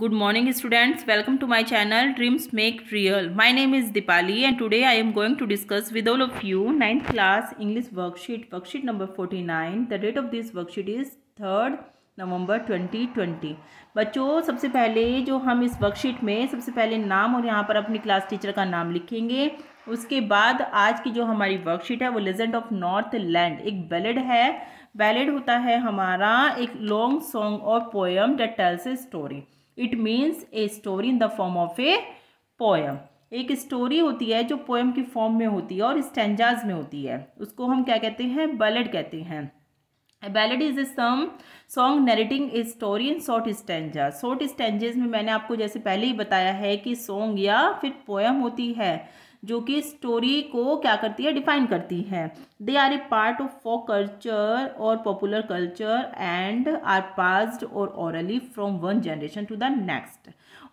good morning students welcome to my channel dreams make real my name is Deepali and today I am going to discuss with all of you ninth class English worksheet worksheet number forty nine the date of this worksheet is third November twenty twenty बच्चों सबसे पहले जो हम इस worksheet में सबसे पहले नाम और यहाँ पर अपनी क्लास टीचर का नाम लिखेंगे उसके बाद आज की जो हमारी वर्कशीट है वो लेजेंड ऑफ नॉर्थ लैंड एक बैलेड है बैलेड होता है हमारा एक long song or poem that tells a story it means a story in the form of a poem एक स्टोरी होती है जो पोएम की फॉर्म में होती है और स्टेंजाज में होती है उसको हम क्या कहते हैं बैलेड कहते हैं ballad is a some song narrating a story in short stanza short stanzas में मैंने आपको जैसे पहले ही बताया है कि सॉन्ग या फिर पोएम होती है जो कि स्टोरी को क्या करती है डिफाइन करती है they are a part of folk culture or popular culture and are passed और orally from one generation to the next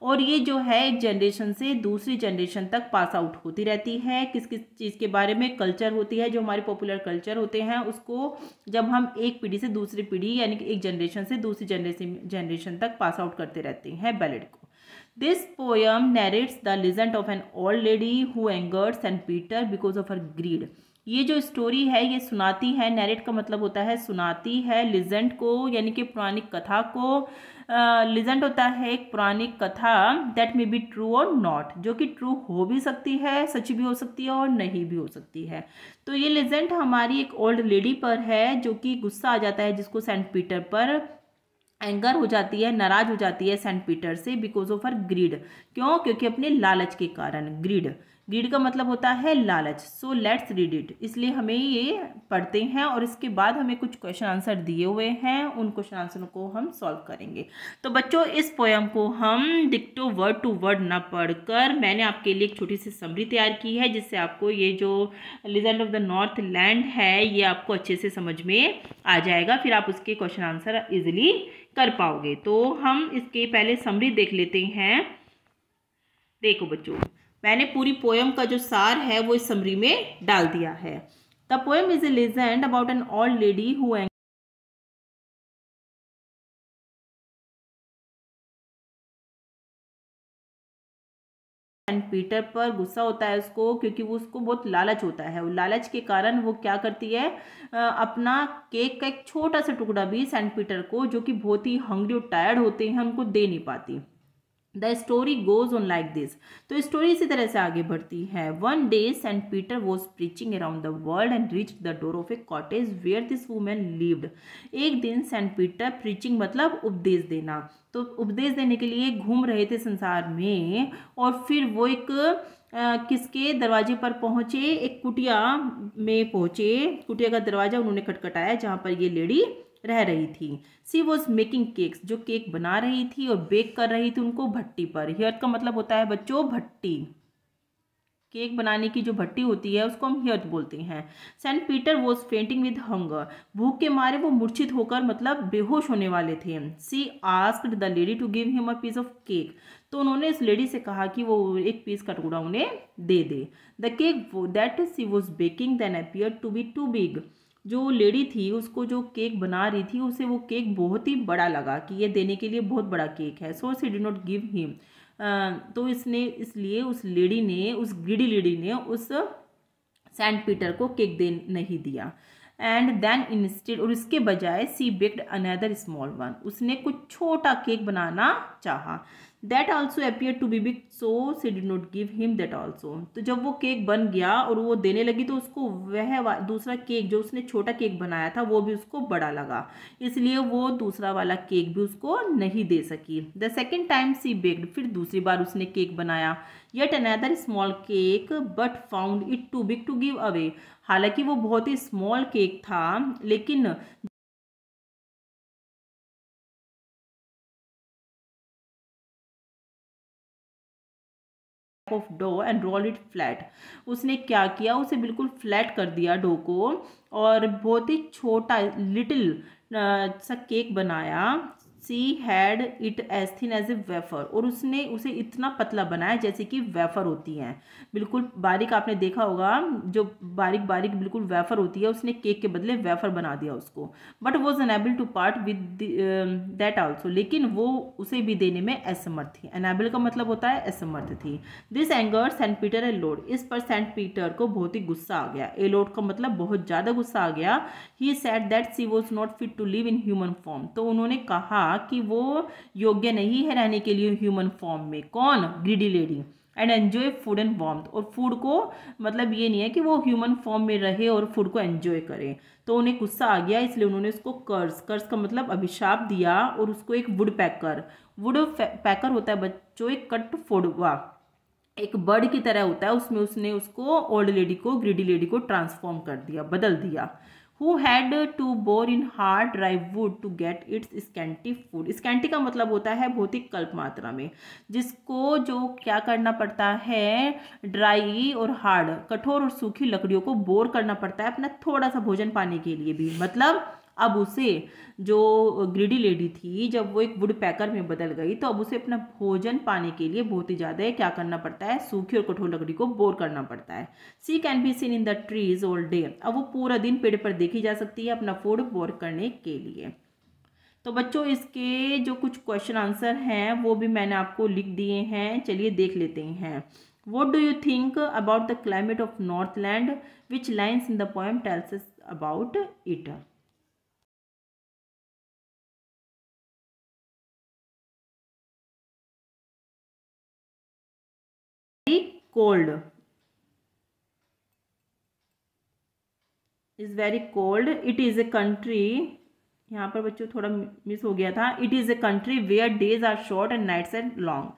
और ये जो है एक जनरेशन से दूसरी जनरेशन तक पास आउट होती रहती है किस किस चीज़ के बारे में कल्चर होती है जो हमारे पॉपुलर कल्चर होते हैं उसको जब हम एक पीढ़ी से दूसरी पीढ़ी यानी कि एक जनरेशन से दूसरी जनरेशन जनरेशन तक पास आउट करते रहते हैं बैलेट को this poem narrates the legend of an old lady who angers Saint Peter because of her greed ये जो स्टोरी है ये सुनाती है नरेट का मतलब होता है सुनाती है लिजेंट को यानी कि पुरानी कथा को लिजेंट होता है एक पुरानी कथा that may be true or not जो कि ट्रू हो भी सकती है सच भी हो सकती है और नहीं भी हो सकती है तो ये लिजेंट हमारी एक ओल्ड लेडी पर है जो कि गुस्सा आ जाता है जिसको सेंट पीटर पर एंगर हो जाती है नाराज हो जाती है सेंट पीटर से बिकॉज ऑफ हर ग्रीड क्यों क्योंकि अपने लालच के कारण ग्रीड रीड का मतलब होता है लालच सो लेट्स रीड इट इसलिए हमें ये पढ़ते हैं और इसके बाद हमें कुछ क्वेश्चन आंसर दिए हुए हैं उन क्वेश्चन आंसरों को हम सॉल्व करेंगे तो बच्चों इस पोयम को हम डिक्टो वर्ड टू वर्ड ना पढ़कर मैंने आपके लिए एक छोटी सी समरी तैयार की है जिससे आपको ये जो legend of the Northland है ये आपको अच्छे से समझ में आ जाएगा फिर आप उसके क्वेश्चन आंसर इजिली कर पाओगे तो हम इसके पहले समरी देख लेते हैं देखो बच्चों मैंने पूरी पोएम का जो सार है वो इस समरी में डाल दिया है the poem is a legend about an old lady who and Peter पर गुस्सा होता है उसको क्योंकि वो उसको बहुत लालच होता है लालच के कारण वो क्या करती है अपना केक का एक छोटा सा टुकड़ा भी सेंट पीटर को जो कि बहुत ही हंगड़ी और टायर्ड होते हैं उनको दे नहीं पाती the story goes on like this तो स्टोरी इसी तरह से आगे बढ़ती है one day Saint Peter was preaching around the world and reach the door of a cottage where this women lived एक दिन सेंट पीटर प्रीचिंग मतलब उपदेश देना तो उपदेश देने के लिए घूम रहे थे संसार में और फिर वो एक आ, किसके दरवाजे पर पहुँचे एक कुटिया में पहुँचे कुटिया का दरवाज़ा उन्होंने खटखटाया जहाँ पर ये लेडी रह रही थी सी वॉज मेकिंग केक्स जो केक बना रही थी और बेक कर रही थी उनको भट्टी पर हियर का मतलब होता है बच्चों भट्टी केक बनाने की जो भट्टी होती है उसको हम हियर्थ बोलते हैं Saint Peter was fainting with hunger भूख के मारे वो मूर्छित होकर मतलब बेहोश होने वाले थे she asked the lady to give him a piece of cake तो उन्होंने इस लेडी से कहा कि वो एक पीस का टुकड़ा उन्हें दे दे the cake that she was baking then appear to be too big जो लेडी थी उसको जो केक बना रही थी उसे वो केक बहुत ही बड़ा लगा कि ये देने के लिए बहुत बड़ा केक है so she did not give him तो इसने इसलिए उस लेडी ने उस ग्रीडी लेडी ने उस सेंट पीटर को केक दे नहीं दिया एंड देन इंस्टेड और इसके बजाय she baked another small one उसने कुछ छोटा केक बनाना चाहा that also appear to be big so she did not give him that also तो जब वो केक बन गया और वो देने लगी तो उसको वह दूसरा केक जो उसने छोटा केक बनाया था वो भी उसको बड़ा लगा इसलिए वो दूसरा वाला केक भी उसको नहीं दे सकी the second time she baked फिर दूसरी बार उसने केक बनाया yet another small cake but found it too big to give away हालांकि वो बहुत ही स्मॉल केक था लेकिन of dough and roll it flat उसने क्या किया उसे बिल्कुल फ्लैट कर दिया डो को और बहुत ही छोटा लिटिल सा केक बनाया she had it as thin as a wafer और उसने उसे इतना पतला बनाया जैसे कि वेफर होती हैं बिल्कुल बारीक आपने देखा होगा जो बारीक बारीक बिल्कुल वेफर होती है उसने केक के बदले वेफर बना दिया उसको but was unable to part with that also लेकिन वो उसे भी देने में असमर्थ थी अनेबल का मतलब होता है असमर्थ थी दिस एंगर सेंट पीटर एलोड इस पर सेंट पीटर को बहुत ही गुस्सा आ गया ए लोड का मतलब बहुत ज़्यादा गुस्सा आ गया he said that she was not fit to live in human form तो उन्होंने कहा था कि वो योग्य नहीं है रहने के लिए ह्यूमन फॉर्म में कौन greedy lady and enjoy food and warmth और फूड को मतलब ये नहीं है कि वो ह्यूमन फॉर्म में रहे और फूड को एन्जॉय करे तो उन्हें गुस्सा आ गया इसलिए उन्होंने उसको कर्ज कर्ज का मतलब अभिशाप दिया और उसको एक वुड पैकर वुड पैकर होता है बच्चों एक कट फोड़वा एक बर्ड की तरह होता है उसमें उसने उसको ओल्ड लेडी को ग्रीडी लेडी को ट्रांसफॉर्म कर दिया बदल दिया who had to bore in hard dry wood to get its scanty food scanty का मतलब होता है भौतिक कल्प मात्रा में जिसको जो क्या करना पड़ता है ड्राई और हार्ड कठोर और सूखी लकड़ियों को बोर करना पड़ता है अपना थोड़ा सा भोजन पाने के लिए भी मतलब अब उसे जो ग्रीडी लेडी थी जब वो एक वुड पैकर में बदल गई तो अब उसे अपना भोजन पाने के लिए बहुत ही ज़्यादा क्या करना पड़ता है सूखी और कठोर लकड़ी को बोर करना पड़ता है she can be seen in the trees all day अब वो पूरा दिन पेड़ पर देखी जा सकती है अपना फूड बोर करने के लिए तो बच्चों इसके जो कुछ क्वेश्चन आंसर हैं वो भी मैंने आपको लिख दिए हैं चलिए देख लेते हैं what do you think about the climate of Northland which lines in the poem tells about it cold is very cold it is a country यहाँ पर बच्चों थोड़ा मिस हो गया था it is a country where days are short and nights and long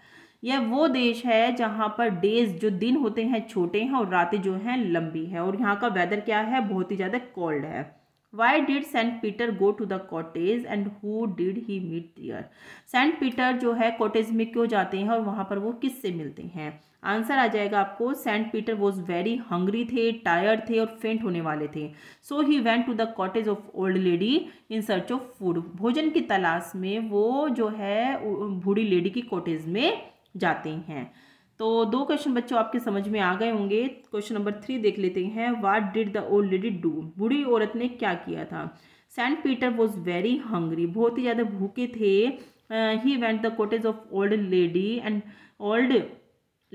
यह वो देश है जहाँ पर डेज जो दिन होते हैं छोटे हैं और रातें जो हैं लंबी है और यहाँ का वेदर क्या है बहुत ही ज़्यादा कोल्ड है why did Saint Peter go to the cottage and who did he meet there Saint Peter जो है कॉटेज में क्यों जाते हैं और वहाँ पर वो किससे मिलते हैं आंसर आ जाएगा आपको Saint Peter was very hungry थे टायर्ड थे और फेंट होने वाले थे so he went to the cottage of old lady in search of food भोजन की तलाश में वो जो है बूढ़ी लेडी की कॉटेज में जाते हैं तो दो क्वेश्चन बच्चों आपके समझ में आ गए होंगे क्वेश्चन नंबर थ्री देख लेते हैं what did the old lady do बूढ़ी औरत ने क्या किया था Saint Peter was very hungry बहुत ही ज़्यादा भूखे थे he went the cottage of old lady and old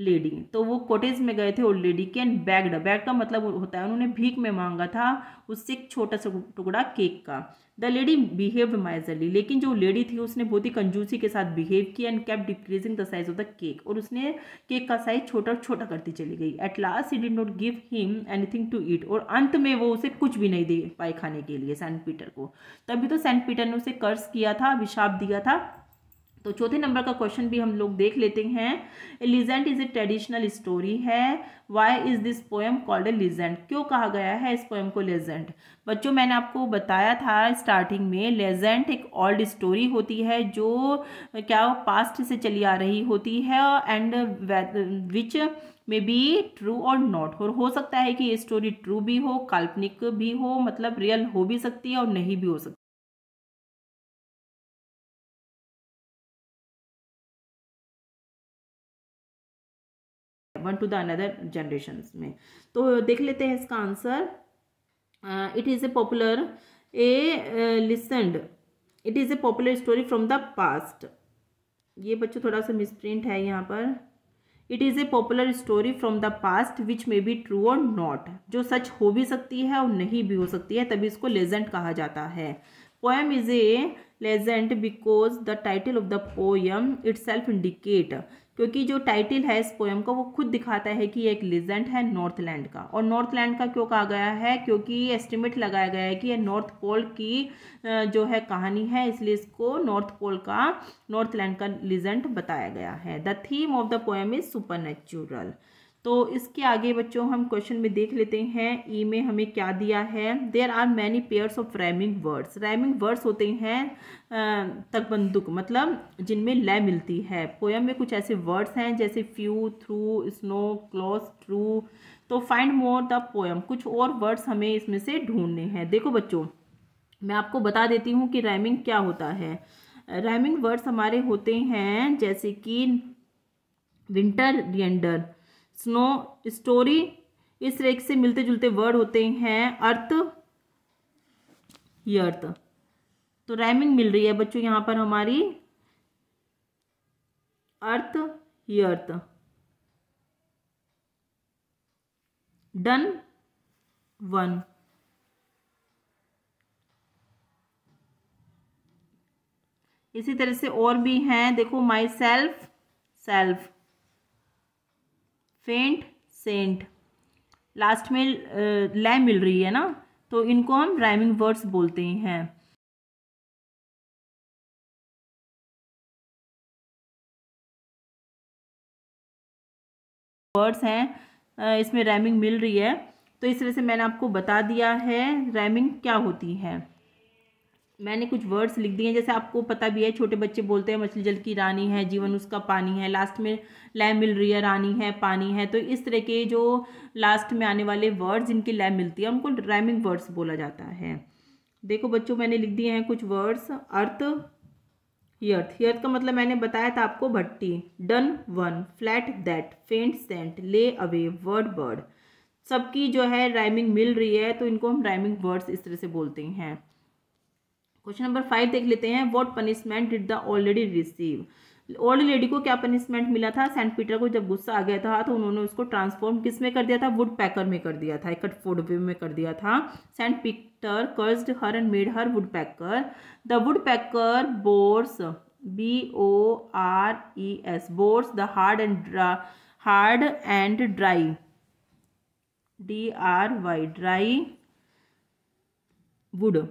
lady तो वो कोटेज में गए थे ओल्ड लेडी के एंड बैग बैग का मतलब होता है उन्होंने भीख में मांगा था उससे एक छोटा सा टुकड़ा केक का द लेडी बिहेव माइजरली लेकिन जो लेडी थी उसने बहुत ही कंजूसी के साथ बिहेव किया and kept decreasing the size of the cake और उसने केक का साइज छोटा और छोटा करती चली गई at last he did not give him anything to eat और अंत में वो उसे कुछ भी नहीं दे पाए खाने के लिए सेंट पीटर को तभी तो सेंट पीटर ने उसे कर्ज किया था अभिशाप दिया था तो चौथे नंबर का क्वेश्चन भी हम लोग देख लेते हैं legend is a traditional story है why is this poem called a legend क्यों कहा गया है इस पोएम को लेजेंट बच्चों मैंने आपको बताया था स्टार्टिंग में लेजेंट एक ओल्ड स्टोरी होती है जो क्या पास्ट से चली आ रही होती है and which may be true or not और हो सकता है कि ये स्टोरी ट्रू भी हो काल्पनिक भी हो मतलब रियल हो भी सकती है और नहीं भी हो सकती one to the another generation में तो देख लेते हैं इसका answer it is a popular a legend it is a popular story from the past ये बच्चों थोड़ा सा मिसप्रिंट है यहाँ पर it is a popular story from the past which may be true or not जो सच हो भी सकती है और नहीं भी हो सकती है तभी इसको लेजेंट कहा जाता है poem is a legend because the title of the poem itself indicate क्योंकि जो टाइटिल है इस पोएम का वो खुद दिखाता है कि एक लीजेंड है नॉर्थलैंड का और नॉर्थलैंड का क्यों कहा गया है क्योंकि एस्टिमेट लगाया गया है कि ये नॉर्थ पोल की जो है कहानी है इसलिए इसको नॉर्थ पोल का नॉर्थलैंड का लीजेंड बताया गया है the theme of the poem is supernatural तो इसके आगे बच्चों हम क्वेश्चन में देख लेते हैं ई e में हमें क्या दिया है there are many pairs of rhyming words rhyming words होते हैं तकबंदुक मतलब जिनमें लय मिलती है पोएम में कुछ ऐसे वर्ड्स हैं जैसे few through snow close true तो फाइंड मोर द पोएम कुछ और वर्ड्स हमें इसमें से ढूंढने हैं देखो बच्चों मैं आपको बता देती हूँ कि रैमिंग क्या होता है रैमिंग वर्ड्स हमारे होते हैं जैसे कि विंटर रियंडर स्नो स्टोरी इस रेख से मिलते जुलते वर्ड होते हैं अर्थ ये अर्थ तो राइमिंग मिल रही है बच्चों यहाँ पर हमारी अर्थ ये अर्थ डन वन इसी तरह से और भी हैं देखो myself self faint saint last में लय मिल रही है ना तो इनको हम राइमिंग वर्ड्स बोलते हैं वर्ड्स हैं इसमें रैमिंग मिल रही है तो इस वजह से मैंने आपको बता दिया है रैमिंग क्या होती है मैंने कुछ वर्ड्स लिख दिए हैं जैसे आपको पता भी है छोटे बच्चे बोलते हैं मछली जल की रानी है जीवन उसका पानी है लास्ट में लय मिल रही है रानी है पानी है तो इस तरह के जो लास्ट में आने वाले वर्ड्स इनकी लय मिलती है उनको ड्राइमिंग वर्ड्स बोला जाता है देखो बच्चों मैंने लिख दिए हैं कुछ वर्ड्स अर्थ यर्थ यर्थ का मतलब मैंने बताया था आपको भट्टी done one flat that faint saint lay away word bird सबकी जो है राइमिंग मिल रही है तो इनको हम राइमिंग वर्ड्स इस तरह से बोलते हैं क्वेश्चन नंबर फाइव देख लेते हैं what punishment did the already receive old lady को क्या पनिशमेंट मिला था सेंट पीटर को जब गुस्सा आ गया था तो उन्होंने उसको ट्रांसफॉर्म किस में कर दिया था वुड पैकर में कर दिया था कट फोर्ड में कर दिया था Saint Peter cursed her and made her woodpecker the woodpecker bores B O R E S bores the hard and hard and dry D R Y dry wood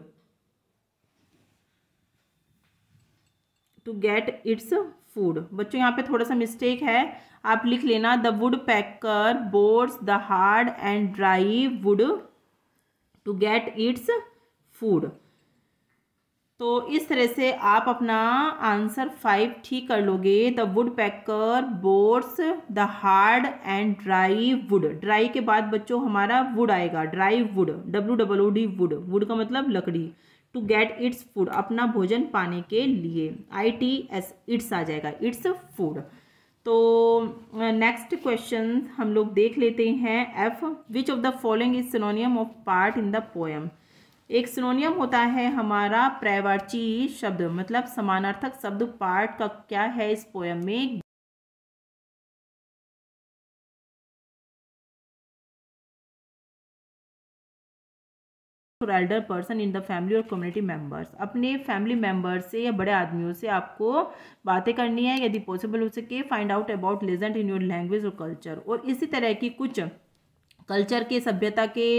to get its food बच्चों यहाँ पे थोड़ा सा mistake है आप लिख लेना the woodpecker boards the hard and dry wood to get its food तो इस तरह से आप अपना आंसर फाइव ठीक कर लोगे the woodpecker boards the hard and dry wood dry के बाद बच्चों हमारा वुड आएगा dry wood W W D wood wood का मतलब लकड़ी टू गेट इट्स फूड अपना भोजन पाने के लिए आई टी एस इट्स आ जाएगा इट्स फूड तो नेक्स्ट क्वेश्चन हम लोग देख लेते हैं F which of the following is synonym of part in the poem एक सिनोनियम होता है हमारा प्रायवाची शब्द मतलब समानार्थक शब्द पार्ट का क्या है इस पोएम में और elder person in the family और कम्युनिटी मेंबर्स अपने फैमिली मेंबर्स से या बड़े आदमियों से आपको बातें करनी है यदि पॉसिबल हो सके find out about legend in your language और कल्चर और इसी तरह की कुछ कल्चर के सभ्यता के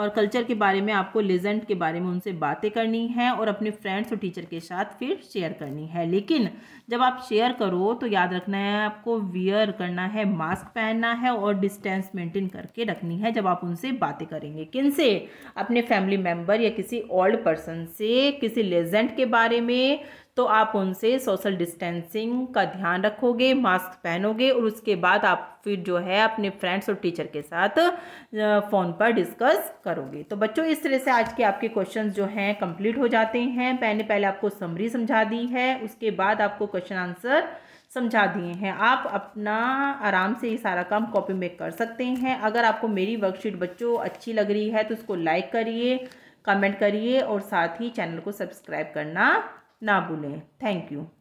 और कल्चर के बारे में आपको लेजेंड के बारे में उनसे बातें करनी है और अपने फ्रेंड्स और टीचर के साथ फिर शेयर करनी है लेकिन जब आप शेयर करो तो याद रखना है आपको वियर करना है मास्क पहनना है और डिस्टेंस मेंटेन करके रखनी है जब आप उनसे बातें करेंगे किन से अपने फैमिली मेम्बर या किसी ओल्ड पर्सन से किसी लेजेंड के बारे में तो आप उनसे सोशल डिस्टेंसिंग का ध्यान रखोगे मास्क पहनोगे और उसके बाद आप फिर जो है अपने फ्रेंड्स और टीचर के साथ फ़ोन पर डिस्कस करोगे तो बच्चों इस तरह से आज के आपके क्वेश्चन जो हैं कंप्लीट हो जाते हैं मैंने पहले आपको समरी समझा दी है उसके बाद आपको क्वेश्चन आंसर समझा दिए हैं आप अपना आराम से ये सारा काम कॉपी में कर सकते हैं अगर आपको मेरी वर्कशीट बच्चों अच्छी लग रही है तो उसको लाइक करिए कमेंट करिए और साथ ही चैनल को सब्सक्राइब करना ना भूलें थैंक यू